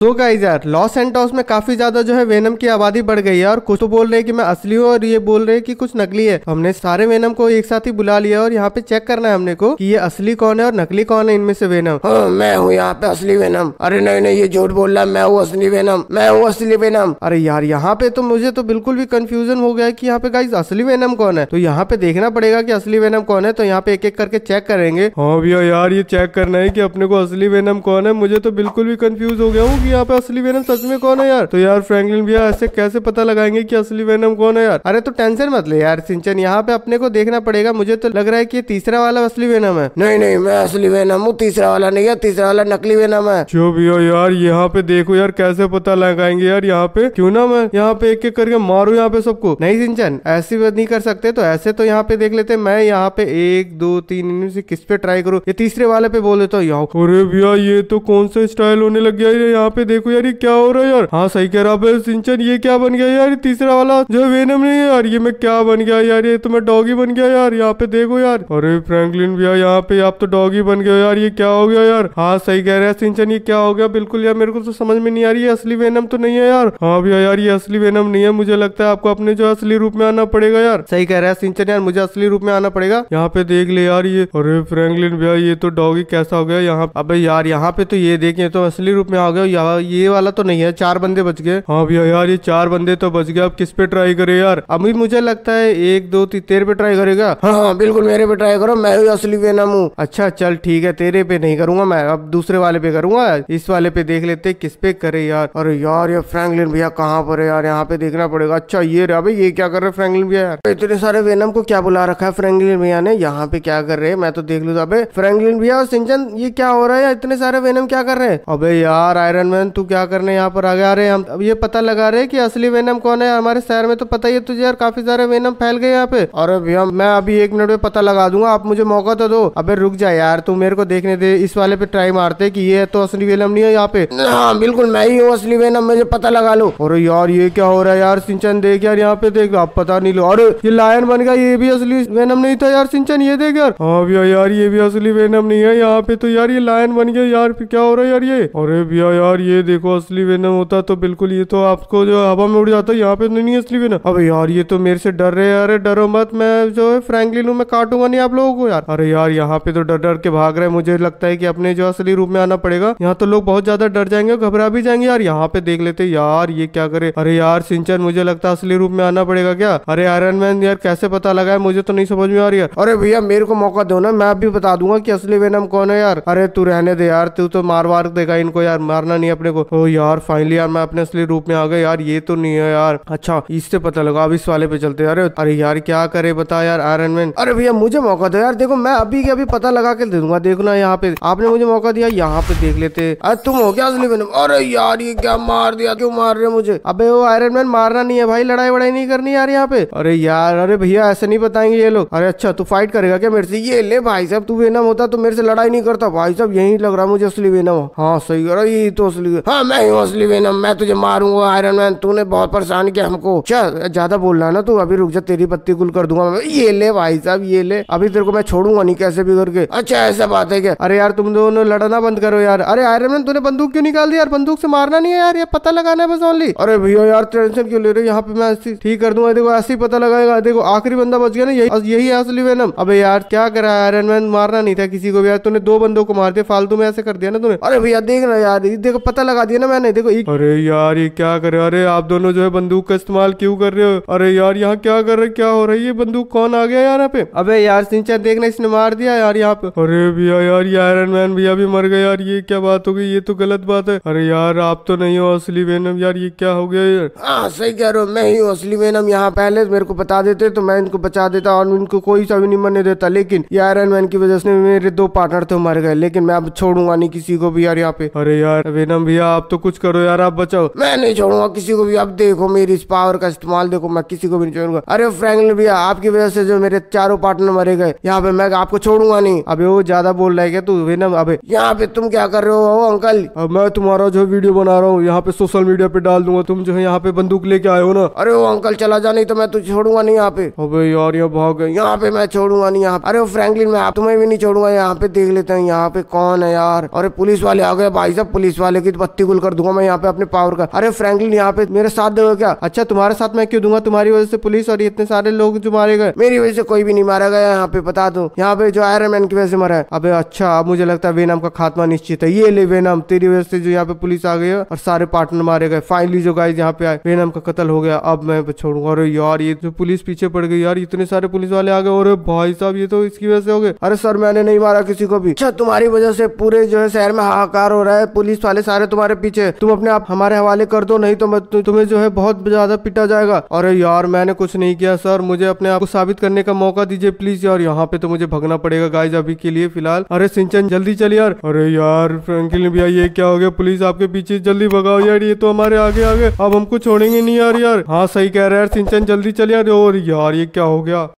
तो गाइज यार Los Santos में काफी ज्यादा जो है वेनम की आबादी बढ़ गई है और कुछ तो बोल रहे हैं कि मैं असली हूँ और ये बोल रहे हैं कि कुछ नकली है हमने सारे वेनम को एक साथ ही बुला लिया और यहाँ पे चेक करना है हमने को कि ये असली कौन है और नकली कौन है इनमें से वेनम हाँ, मैं हूँ यहाँ पे असली वेनम अरे नहीं नहीं ये झूठ बोल रहा है मैं हूँ असली वेनम मैं हूँ असली वेनम अरे यार यहाँ पे तो मुझे तो बिल्कुल भी कंफ्यूजन हो गया की यहाँ पे गाइज असली वेनम कौन है तो यहाँ पे देखना पड़ेगा की असली वेनम कौन है तो यहाँ पे एक एक करके चेक करेंगे हाँ भैया यार ये चेक करना है की अपने को असली वेनम कौन है मुझे तो बिल्कुल भी कंफ्यूज हो गया हूँ कि यहाँ पे असली वेनम सच में कौन है यार तो यार फ्रैंकलिन भैया ऐसे कैसे पता लगाएंगे कि असली वेनम कौन है यार अरे तो टेंशन मत ले यार सिंचन यहाँ पे अपने को देखना पड़ेगा मुझे तो लग रहा है की तीसरा वाला असली वेनम है नहीं नहीं मैं असली वेनम हूँ तीसरा वाला नहीं है तीसरा वाला नकली वेनम है जो भी हो यार यहाँ पे देखो यार कैसे पता लगाएंगे यार यहाँ पे क्यों ना मैं यहाँ पे एक एक करके मारू यहाँ पे सबको नहीं सिंचन ऐसी बात नहीं कर सकते तो ऐसे तो यहाँ पे देख लेते मैं यहाँ पे एक दो तीन से किस पे ट्राई करूँ ये तीसरे वाले पे बोल देता हूँ अरे भैया ये तो कौन सा स्टाइल होने लग गया यहाँ पे देखो यार ये क्या हो रहा है यार हाँ सही कह रहा है सिंचन ये क्या बन गया यार तीसरा वाला जो वेनम नहीं है यार ये मैं क्या बन गया यार ये तो मैं डॉगी बन गया यार यहाँ पे देखो यार अरे फ्रैंकलिन भैया यहाँ पे आप तो डॉगी बन गए यार ये क्या हो गया यार हाँ सही कह रहे हैं सिंचन ये क्या हो गया बिल्कुल यार मेरे को तो समझ में नहीं आ रही है असली वेनम तो नहीं है यार हाँ भैया यार ये असली वेनम नहीं है मुझे लगता है आपको अपने जो असली रूप में आना पड़ेगा यार सही कह रहे हैं सिंचन यार मुझे असली रूप में आना पड़ेगा यहाँ पे देख ले यार ये अरे फ्रेंकलिन भैया ये तो डॉगी कैसा हो गया यहाँ अब यार यहाँ पे तो ये देखे तो असली रूप में आ गया अलावा हाँ, ये वाला तो नहीं है चार बंदे बच गए हाँ भैया यार ये चार बंदे तो बच गए अब किस पे ट्राई करे यार अभी मुझे लगता है एक दो तीन तेरे पे ट्राई करेगा हाँ हाँ बिल्कुल मेरे पे ट्राई करो मैं भी असली वेनम हूँ अच्छा चल ठीक है तेरे पे नहीं करूंगा मैं अब दूसरे वाले पे करूंगा इस वाले पे देख लेते किस पे करे यार अरे यार ये फ्रैंकलिन भैया कहाँ पर है यार यहाँ पे देखना पड़ेगा अच्छा ये रहा भाई ये क्या कर रहे फ्रैंकलिन भैया यार इतने सारे वेनम को क्या बुला रखा है फ्रैंकलिन भैया ने यहाँ पे क्या कर रहे हैं मैं तो देख लू तो, अबे फ्रैंकलिन भैया और सिंचन ये क्या हो रहा है इतने सारे वेनम क्या कर रहे हैं अबे यार आयरन वेनम तू क्या करने यहाँ पर आ गया अरे हम अब ये पता लगा रहे कि असली वेनम कौन है हमारे शहर में तो पता ही है तुझे यार काफी सारे वेनम फैल गए यहाँ पे और भैया मैं अभी एक मिनट में पता लगा दूंगा आप मुझे मौका तो दो अबे रुक जा यार तू मेरे को देखने दे इस वाले पे ट्राई मारते कि ये तो असली वेनम नहीं है यहाँ पे हाँ बिल्कुल मैं ही हूँ असली वेनम मुझे पता लगा लो और यार ये क्या हो रहा है यार सिंचन देख यार यहाँ पे देख आप पता नहीं लो अरे ये लायन बन गया ये भी असली वेनम नहीं था यार सिंचन ये देख यार हाँ भैया यार ये भी असली वेनम नहीं है यहाँ पे तो यार ये लायन बन गया यार क्या हो रहा है यार ये अरे भैया यार ये देखो असली वेनम होता तो बिल्कुल ये तो आपको जो हवा में उड़ जाता यहाँ पे तो नहीं है असली वेनम अब यार ये तो मेरे से डर रहे हैं अरे डरो मत मैं जो है फ्रेंकली लू मैं काटूंगा नहीं आप लोगों को यार अरे यार यहाँ पे तो डर डर के भाग रहे मुझे लगता है की अपने जो असली रूप में आना पड़ेगा यहाँ तो लोग बहुत ज्यादा डर जाएंगे घबरा भी जाएंगे यार यहाँ पे देख लेते यार ये क्या करे अरे यार सिंचन मुझे लगता है असली रूप में आना पड़ेगा क्या अरे आयरन मैन यार कैसे पता लगा है मुझे तो नहीं समझ में आ रही यार अरे भैया मेरे को मौका दो ना मैं भी बता दूंगा की असली वेनम कौन है यार अरे तू रहने दे यार तू तो मार वार देगा इनको यार मारना नहीं अपने को ओ यार फाइनली यार मैं अपने असली रूप में आ गया यार ये तो नहीं है यार अच्छा इससे पता लगा अब इस वाले पे चलते अरे अरे यार क्या करे बता यार आयरन मैन अरे भैया मुझे मौका दो यार देखो मैं अभी के अभी पता लगा के दे दूंगा देखना यहाँ पे आपने मुझे मौका दिया यहाँ पे देख लेते अरे तुम हो क्या असली मैन अरे यार ये क्या मार दिया क्यों मार रहे मुझे अब वो आयरन मैन मारना नहीं है भाई लड़ाई वड़ाई नहीं करनी यार यहाँ पे अरे यार अरे भैया ऐसे नहीं बताएंगे ये लोग अरे अच्छा तू फाइट करेगा क्या मेरे से ये ले भाई साहब तू वेनम होता तो मेरे से लड़ाई नहीं करता भाई साहब यही लग रहा मुझे असली वेनम हाँ सही अरे ये तो असली लिए हाँ मैं ही असली वेनम मैं तुझे मारूंगा आयरन मैन तूने बहुत परेशान किया हमको चल ज्यादा बोलना ना तू अभी रुक जा तेरी पत्ती गुल कर दूंगा ये ले भाई साहब ये ले अभी तेरे को मैं छोड़ूंगा नहीं कैसे भी करके अच्छा ऐसा बात है क्या अरे यार तुम दोनों लड़ना बंद करो यार अरे आयरन मैन तूने बंदूक क्यों निकाल दिया यार बंदूक से मारना नहीं है यार ये पता लगाना है बस ओनली अरे भैया यार टेंशन क्यों ले रहे यहाँ पे मैं ठीक कर दूंगा देखो ऐसे ही पता लगाएगा देखो आखिरी बंदा बच गया ना यही यही है असली वेनम अबे यार क्या कर रहा है आयरन मैन मारना नहीं था किसी को भी यार तूने दो बंदों को मार दिया फालतू में ऐसे कर दिया ना तूने अरे भैया देख ना यार देखो पता लगा दिया ना मैंने देखो एक अरे यार ये क्या कर रहे हो अरे आप दोनों जो है बंदूक का इस्तेमाल क्यों कर रहे हो अरे यार यहाँ क्या कर रहे क्या हो रही है बंदूक कौन आ गया यार यहाँ पे अबे यार सिंचर देखना इसने मार दिया यार यहाँ पे अरे भैया यार ये आयरन मैन भैया भी मर गए यार ये क्या बात हो गई ये तो गलत बात है अरे यार आप तो नहीं हो असली वेनम यार ये क्या हो गया यार हाँ, सही कह रहे हो मैं ही हूँ असली वेनम यहाँ पहले मेरे को बता देते तो मैं इनको बचा देता और इनको कोई सा भी नहीं मरने देता लेकिन ये आयरन मैन की वजह से मेरे दो पार्टनर तो मर गए लेकिन मैं अब छोड़ूंगा नहीं किसी को भी यार यहाँ पे अरे यार वेनम प्लैटिनम भैया आप तो कुछ करो यार आप बचाओ मैं नहीं छोड़ूंगा किसी को भी आप देखो मेरी इस पावर का इस्तेमाल देखो मैं किसी को भी नहीं छोड़ूंगा अरे फ्रैंकलिन भैया आपकी वजह से जो मेरे चारों पार्टनर मरे गए यहाँ पे मैं आपको छोड़ूंगा नहीं अभी वो ज्यादा बोल रहे तू ना अबे यहाँ पे तुम क्या कर रहे हो अंकल अब मैं तुम्हारा जो वीडियो बना रहा हूँ यहाँ पे सोशल मीडिया पे डाल दूंगा तुम जो है यहाँ पे बंदूक लेके आयो हो ना अरे वो अंकल चला जा नहीं तो मैं तुझे छोड़ूंगा नहीं यहाँ पे अबे यार यहाँ भाग यहाँ पे मैं छोड़ूंगा नहीं यहाँ अरे फ्रैंकलिन मैं तुम्हें भी नहीं छोड़ूंगा यहाँ पे देख लेते हैं यहाँ पे कौन है यार अरे पुलिस वाले आ गए भाई साहब पुलिस वाले की पत्ती गुल कर दूंगा मैं यहाँ पे अपने पावर का अरे फ्रेंकलिन यहाँ पे मेरे साथ दोगे क्या अच्छा तुम्हारे साथ मैं क्यों दूंगा तुम्हारी वजह से पुलिस और इतने सारे लोग जो मारे गए मेरी वजह से कोई भी नहीं मारा गया यहाँ पे बता दू यहाँ पे जो आयरन मैन की वजह से मरा है अब अच्छा अब मुझे लगता है वेनम का खात्मा निश्चित है ये ले वेनम तेरी वजह से जो यहाँ पे पुलिस आ गई है और सारे पार्टनर मारे गए फाइनली जो गाइज यहाँ पे आए वेनम का कत्ल हो गया अब मैं छोड़ूंगा अरे यार ये जो तो पुलिस पीछे पड़ गई यार इतने सारे पुलिस वाले आ गए और भाई साहब ये तो इसकी वजह से हो गए अरे सर मैंने नहीं मारा किसी को भी अच्छा तुम्हारी वजह से पूरे जो है शहर में हाहाकार हो रहा है पुलिस वाले सारे सारे तुम्हारे पीछे तुम अपने आप हमारे हवाले कर दो नहीं तो मैं तुम्हें जो है बहुत ज्यादा पिटा जाएगा अरे यार मैंने कुछ नहीं किया सर मुझे अपने आप को साबित करने का मौका दीजिए प्लीज यार यहाँ पे तो मुझे भगना पड़ेगा गाइज अभी के लिए फिलहाल अरे सिंचन जल्दी चल यार अरे यार फ्रेंकलिन भैया ये क्या हो गया पुलिस आपके पीछे जल्दी भगाओ यार ये तो हमारे आगे आगे अब हमको छोड़ेंगे नहीं यार यार हाँ सही कह रहे यार सिंचन जल्दी चल यार और यार ये क्या हो गया